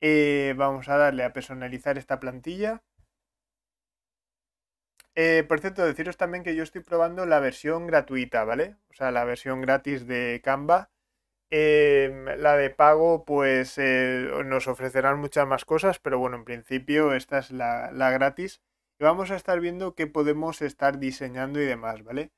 Eh, vamos a darle a personalizar esta plantilla. Eh, por cierto, deciros también que yo estoy probando la versión gratuita, ¿vale? O sea, la versión gratis de Canva. Em, la de pago, pues eh, nos ofrecerán muchas más cosas, pero bueno, en principio esta es la, la gratis. Y vamos a estar viendo qué podemos estar diseñando y demás, ¿vale?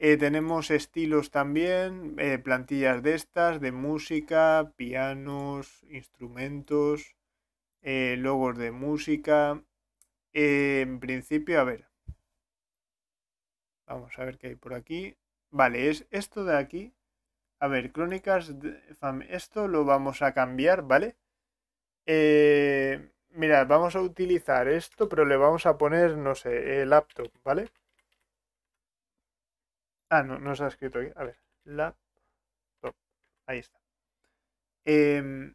Eh, tenemos estilos también, eh, plantillas de estas, de música, pianos, instrumentos, eh, logos de música. en principio, a ver. Vamos a ver qué hay por aquí. Vale, es esto de aquí. A ver, crónicas, esto lo vamos a cambiar, ¿vale? mira, vamos a utilizar esto, pero le vamos a poner, no sé, el laptop, ¿vale? Ah, no, no se ha escrito aquí. A ver, laptop. Ahí está. Em,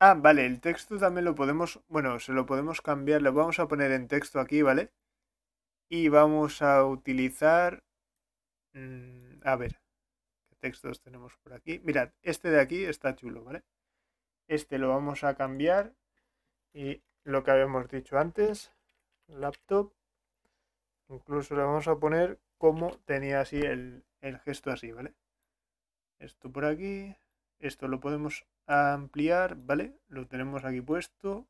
ah, vale, el texto también lo podemos, bueno, se lo podemos cambiar. Lo vamos a poner en texto aquí, ¿vale? Y vamos a utilizar... Mm, a ver, ¿qué textos tenemos por aquí? Mirad, este de aquí está chulo, ¿vale? Este lo vamos a cambiar y lo que habíamos dicho antes, laptop. Incluso le vamos a poner como tenía así el, gesto así, ¿vale? Esto por aquí, esto lo podemos ampliar, ¿vale? Lo tenemos aquí puesto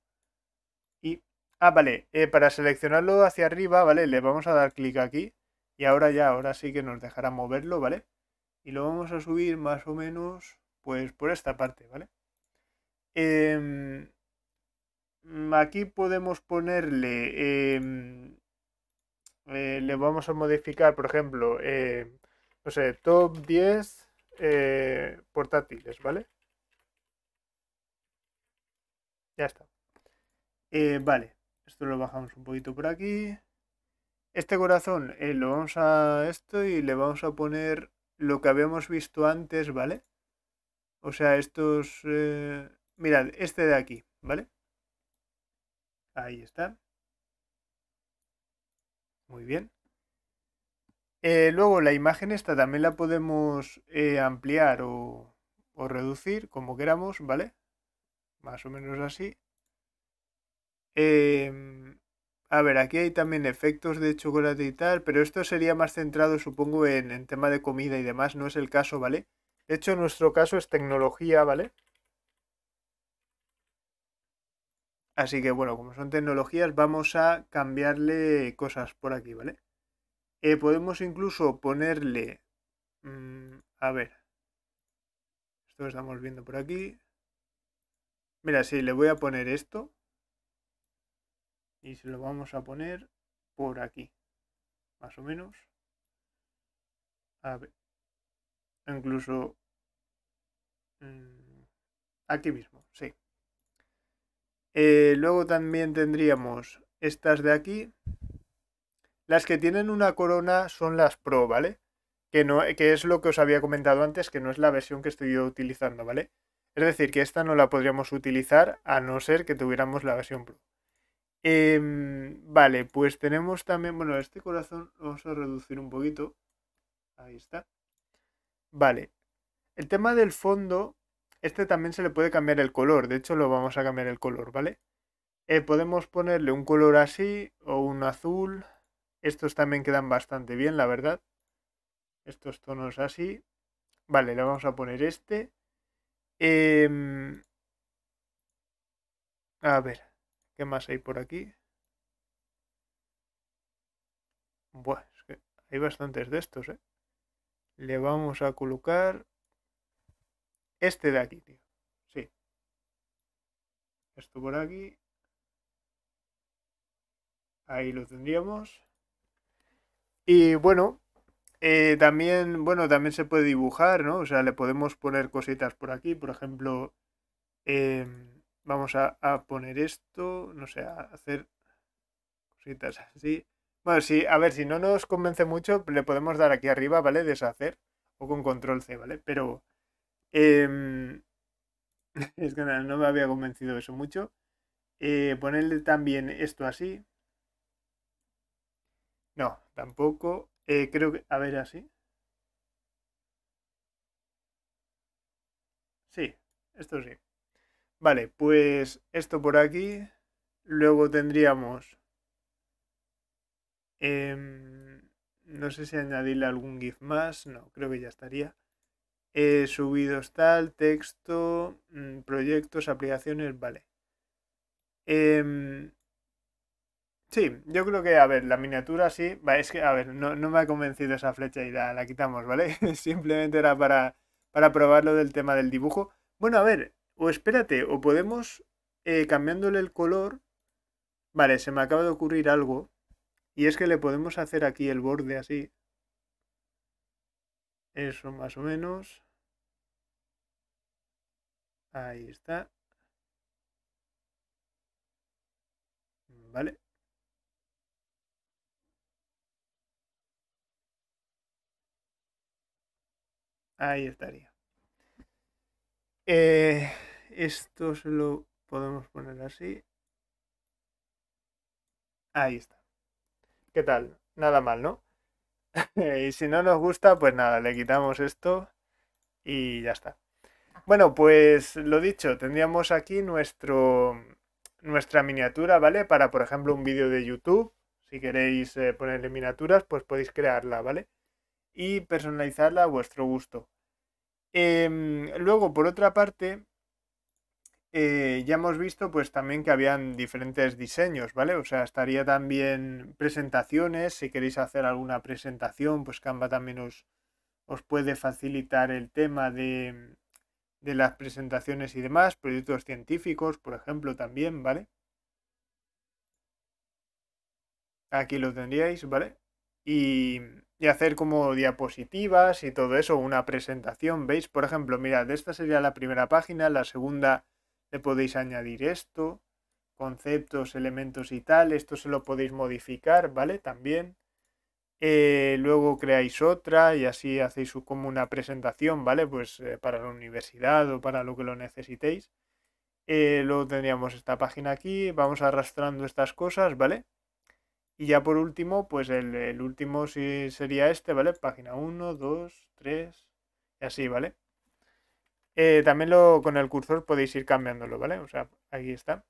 y... Ah, vale, eh, para seleccionarlo hacia arriba, ¿vale? Le vamos a dar clic aquí y ahora ya, ahora sí que nos dejará moverlo, ¿vale? Y lo vamos a subir más o menos, pues por esta parte, ¿vale? Em, aquí podemos ponerle em, le vamos a modificar, por ejemplo, eh, no sé, top 10 eh, portátiles, ¿vale? Ya está. Eh, vale, esto lo bajamos un poquito por aquí. Este corazón lo vamos a esto y le vamos a poner lo que habíamos visto antes, ¿vale? O sea, estos... mirad, este de aquí, ¿vale? Ahí está. Muy bien. Eh, luego la imagen esta también la podemos eh, ampliar o, reducir como queramos, ¿vale? Más o menos así. Em, a ver, aquí hay también efectos de chocolate y tal, pero esto sería más centrado, supongo, en, en tema de comida y demás, no es el caso, ¿vale? De hecho, en nuestro caso es tecnología, ¿vale? Así que bueno, como son tecnologías, vamos a cambiarle cosas por aquí, ¿vale? Eh, podemos incluso ponerle... Mm, a ver. Esto lo estamos viendo por aquí. Mira, sí, le voy a poner esto. Y se lo vamos a poner por aquí. Más o menos. A ver. Incluso... Mm, aquí mismo, sí. Eh, luego también tendríamos estas de aquí. Las que tienen una corona son las Pro, ¿vale? Que, no, que es lo que os había comentado antes, que no es la versión que estoy utilizando, ¿vale? Es decir, que esta no la podríamos utilizar a no ser que tuviéramos la versión Pro. Em, vale, pues tenemos también, bueno, este corazón vamos a reducir un poquito. Ahí está. Vale. El tema del fondo este también se le puede cambiar el color, de hecho lo vamos a cambiar el color, ¿vale? Eh, podemos ponerle un color así o un azul. Estos también quedan bastante bien, la verdad. Estos tonos así. Vale, le vamos a poner este. Em, a ver, ¿qué más hay por aquí? Bueno, es que hay bastantes de estos, ¿eh? Le vamos a colocar este de aquí, tío. Sí. Esto por aquí. Ahí lo tendríamos. Y bueno, eh, también, bueno, también se puede dibujar, ¿no? O sea, le podemos poner cositas por aquí. Por ejemplo, em, vamos a, poner esto, no sé, hacer cositas así. Bueno, sí, a ver, si no nos convence mucho, le podemos dar aquí arriba, ¿vale? Deshacer o con control C, ¿vale? Pero Em, es que no me había convencido eso mucho. Eh, ponerle también esto así. No, tampoco. Eh, creo que. A ver, así. Sí, esto sí. Vale, pues esto por aquí. Luego tendríamos. Em, no sé si añadirle algún GIF más. No, creo que ya estaría subido subidos tal, texto, mm, proyectos, aplicaciones, vale. Em, sí, yo creo que, a ver, la miniatura sí, es que, a ver, no, me ha convencido esa flecha y la, la quitamos, ¿vale? Simplemente era para, para probar lo del tema del dibujo. Bueno, a ver, o espérate, o podemos, eh, cambiándole el color, vale, se me acaba de ocurrir algo, y es que le podemos hacer aquí el borde así. Eso más o menos. Ahí está. Vale. Ahí estaría. Eh, esto se lo podemos poner así. Ahí está. ¿Qué tal? Nada mal, ¿no? y si no nos gusta, pues nada, le quitamos esto y ya está. Bueno, pues lo dicho, tendríamos aquí nuestro, nuestra miniatura, ¿vale? Para, por ejemplo, un vídeo de YouTube. Si queréis eh, ponerle miniaturas, pues podéis crearla, ¿vale? Y personalizarla a vuestro gusto. Em, luego, por otra parte, eh, ya hemos visto pues también que habían diferentes diseños, ¿vale? O sea, estaría también presentaciones, si queréis hacer alguna presentación, pues Canva también os puede facilitar el tema de, de las presentaciones y demás, proyectos científicos, por ejemplo, también, ¿vale? Aquí lo tendríais, ¿vale? Y, hacer como diapositivas y todo eso, una presentación, ¿veis? Por ejemplo, mirad, esta sería la primera página, la segunda le podéis añadir esto, conceptos, elementos y tal, esto se lo podéis modificar, ¿vale? También eh, luego creáis otra y así hacéis como una presentación, ¿vale? Pues eh, para la universidad o para lo que lo necesitéis. Eh, luego tendríamos esta página aquí, vamos arrastrando estas cosas, ¿vale? Y ya por último, pues el, último sería este, ¿vale? Página 1, 2, 3 y así, ¿vale? también lo, con el cursor podéis ir cambiándolo, ¿vale? O sea, aquí está.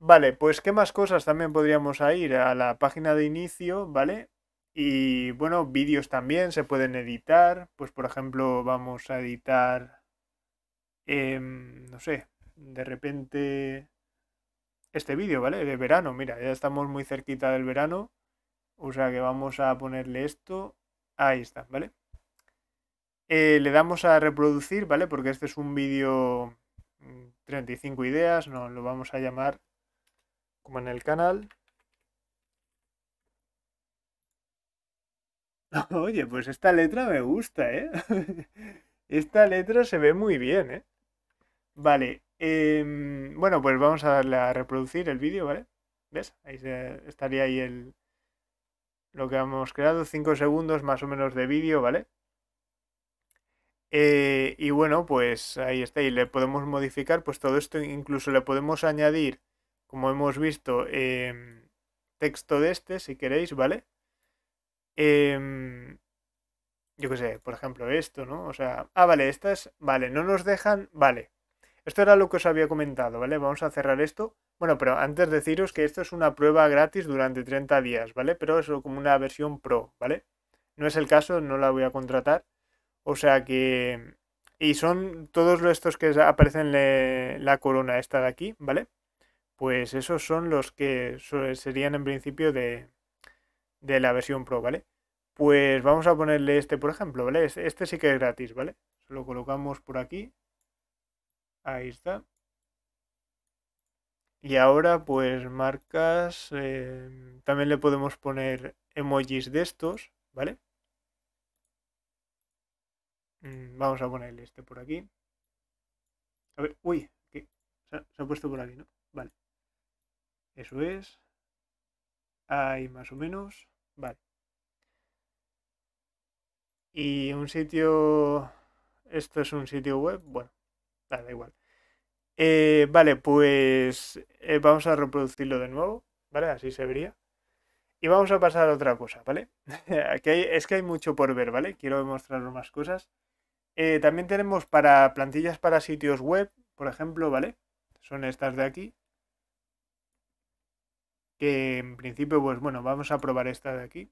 Vale, pues qué más cosas también podríamos ir a la página de inicio, ¿vale? Y bueno, vídeos también se pueden editar. Pues por ejemplo, vamos a editar, em, no sé, de repente este vídeo, ¿vale? De verano, mira, ya estamos muy cerquita del verano. O sea que vamos a ponerle esto. Ahí está, ¿vale? Eh, le damos a reproducir, ¿vale? Porque este es un vídeo 35 mm, ideas, no, lo vamos a llamar como en el canal. Oye, pues esta letra me gusta, ¿eh? Esta letra se ve muy bien, ¿eh? Vale. Em, bueno, pues vamos a darle a reproducir el vídeo, ¿vale? ¿Ves? Ahí estaría ahí el, lo que hemos creado, 5 segundos más o menos de vídeo, ¿vale? Eh, y bueno, pues ahí está. Y le podemos modificar, pues todo esto, incluso le podemos añadir, como hemos visto, em, texto de este, si queréis, ¿vale? Em, yo qué sé, por ejemplo, esto, ¿no? O sea, ah, vale, estas, vale, no nos dejan, vale. Esto era lo que os había comentado, ¿vale? Vamos a cerrar esto. Bueno, pero antes deciros que esto es una prueba gratis durante 30 días, ¿vale? Pero es como una versión pro, ¿vale? No es el caso, no la voy a contratar. O sea que... Y son todos estos que aparecen la corona esta de aquí, ¿vale? Pues esos son los que serían en principio de, de la versión Pro, ¿vale? Pues vamos a ponerle este, por ejemplo, ¿vale? Este, este sí que es gratis, ¿vale? Lo colocamos por aquí. Ahí está. Y ahora, pues marcas. Em, también le podemos poner emojis de estos, ¿vale? Mm, vamos a ponerle este por aquí. A ver, uy, Se, ha, se ha puesto por aquí, ¿no? Vale. Eso es. Ahí más o menos. Vale. Y un sitio... Esto es un sitio web. Bueno, da igual. Eh, vale, pues eh, vamos a reproducirlo de nuevo. ¿Vale? Así se vería. Y vamos a pasar a otra cosa, ¿vale? Aquí es que hay mucho por ver, ¿vale? Quiero mostraros más cosas. Eh, también tenemos para plantillas para sitios web, por ejemplo, ¿vale? Son estas de aquí que en principio, pues bueno, vamos a probar esta de aquí.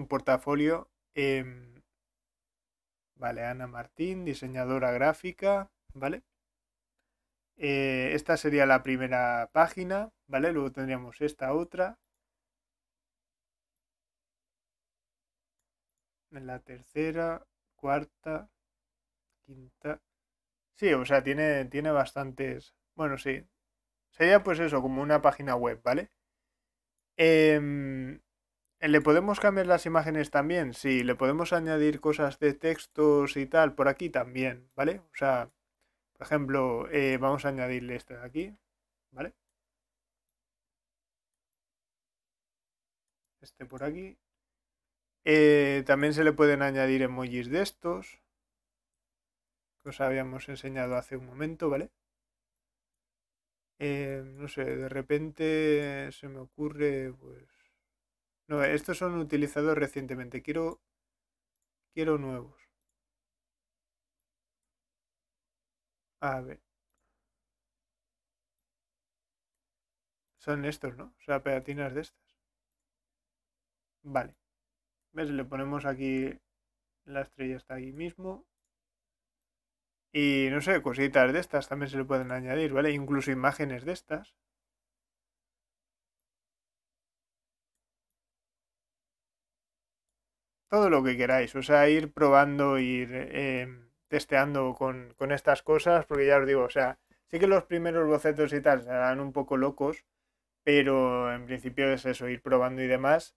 Un portafolio. Em, vale, Ana Martín, diseñadora gráfica, ¿vale? Eh, esta sería la primera página, ¿vale? Luego tendríamos esta otra. La tercera, cuarta, quinta. Sí, o sea, tiene, tiene bastantes. Bueno, sí, Sería pues eso, como una página web, ¿vale? Em, ¿Le podemos cambiar las imágenes también? Sí, le podemos añadir cosas de textos y tal por aquí también, ¿vale? O sea, por ejemplo, eh, vamos a añadirle este de aquí, ¿vale? Este por aquí. Eh, también se le pueden añadir emojis de estos, que os habíamos enseñado hace un momento, ¿vale? Eh, no sé, de repente se me ocurre, pues... No, estos son utilizados recientemente. Quiero, quiero nuevos. A ver. Son estos, ¿no? O sea, pegatinas de estas. Vale. ¿Ves? Le ponemos aquí... La estrella está ahí mismo. Y no sé, cositas de estas también se le pueden añadir, ¿vale? Incluso imágenes de estas. Todo lo que queráis, o sea, ir probando, ir em, testeando con, con estas cosas, porque ya os digo, o sea, sí que los primeros bocetos y tal serán un poco locos, pero en principio es eso, ir probando y demás.